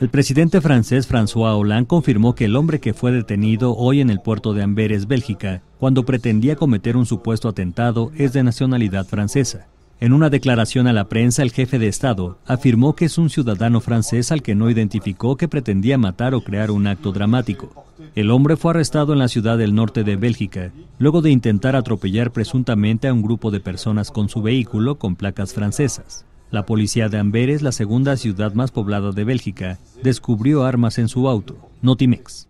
El presidente francés François Hollande confirmó que el hombre que fue detenido hoy en el puerto de Amberes, Bélgica, cuando pretendía cometer un supuesto atentado, es de nacionalidad francesa. En una declaración a la prensa, el jefe de Estado afirmó que es un ciudadano francés al que no identificó que pretendía matar o crear un acto dramático. El hombre fue arrestado en la ciudad del norte de Bélgica, luego de intentar atropellar presuntamente a un grupo de personas con su vehículo con placas francesas. La policía de Amberes, la segunda ciudad más poblada de Bélgica, descubrió armas en su auto, Notimex.